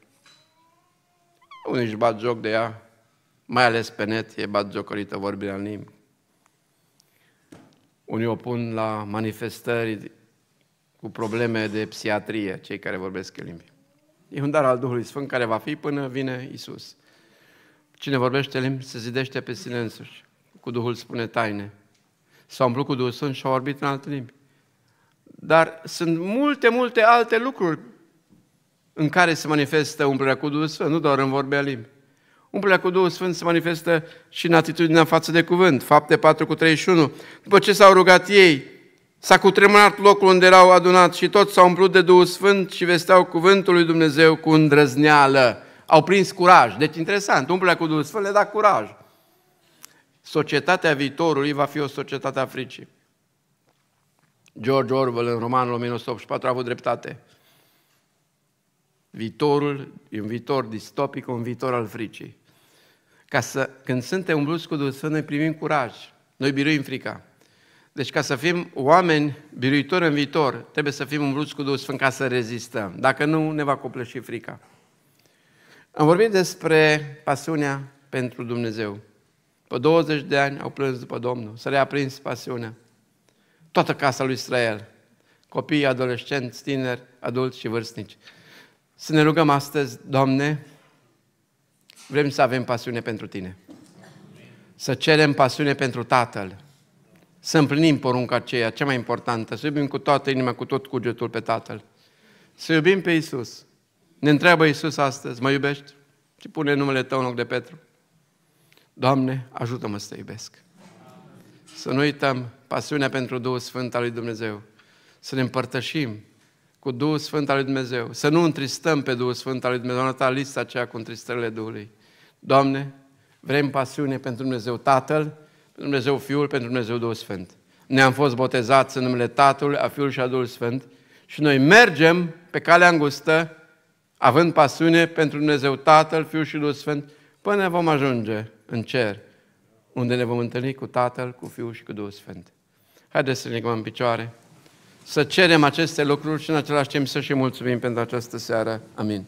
Unii își bat joc de ea, mai ales pe net, e batjocorită vorbirea în limbi. Unii o pun la manifestări cu probleme de psiatrie, cei care vorbesc în limbi. E un dar al Duhului Sfânt care va fi până vine Isus. Cine vorbește limbi se zidește pe sine însuși. Cu Duhul spune taine. s au umplut cu Duhul Sfânt și au vorbit în alte limbi. Dar sunt multe, multe alte lucruri în care se manifestă umplerea cu Duhul Sfânt, nu doar în vorbea limbi. Umplerea cu Duhul Sfânt se manifestă și în atitudinea față de cuvânt. Fapte 4 cu 31. După ce s-au rugat ei, s-a cutremurat locul unde erau adunat și toți s-au umplut de Duhul Sfânt și vesteau cuvântul lui Dumnezeu cu îndrăzneală. Au prins curaj. Deci interesant, umplerea cu Duhul Sfânt le da curaj. Societatea viitorului va fi o societate a fricii. George Orwell în romanul 1984 a avut dreptate. Viitorul, un viitor distopic, un viitor al fricii. Ca să, când suntem umbluți cu Duhul Sfânt, noi primim curaj. Noi biruim frica. Deci ca să fim oameni biruitori în viitor, trebuie să fim umbluți cu Duhul Sfânt ca să rezistăm. Dacă nu, ne va copleși frica. Am vorbit despre pasiunea pentru Dumnezeu. După 20 de ani au plâns după Domnul, s-a reaprins pasiunea. Toată casa lui Israel, copii, adolescenți, tineri, adulți și vârstnici. Să ne rugăm astăzi, Doamne, Vrem să avem pasiune pentru tine. Să cerem pasiune pentru Tatăl. Să împlinim porunca aceea, cea mai importantă, să iubim cu toată inima, cu tot cugetul pe Tatăl. Să iubim pe Isus. Ne întreabă Isus astăzi, mă iubești? Și pune numele tău în loc de Petru. Doamne, ajută-mă să te iubesc. Să nu uităm pasiunea pentru Duhul Sfânt al lui Dumnezeu. Să ne împărtășim cu Duhul Sfânt al lui Dumnezeu. Să nu întristăm pe Duhul Sfânt al lui Dumnezeu. Am lista aceea cu întristările Duhului. Doamne, vrem pasiune pentru Dumnezeu Tatăl, pentru Dumnezeu Fiul, pentru Dumnezeu Duhul Sfânt. Ne-am fost botezați în numele Tatălui, a Fiul și a Duhul Sfânt și noi mergem pe calea îngustă, având pasiune pentru Dumnezeu Tatăl, Fiul și Duhul Sfânt, până ne vom ajunge în cer, unde ne vom întâlni cu Tatăl, cu Fiul și cu Duhul Sfânt. Haideți să ne în picioare, să cerem aceste lucruri și în același timp să și mulțumim pentru această seară. Amin.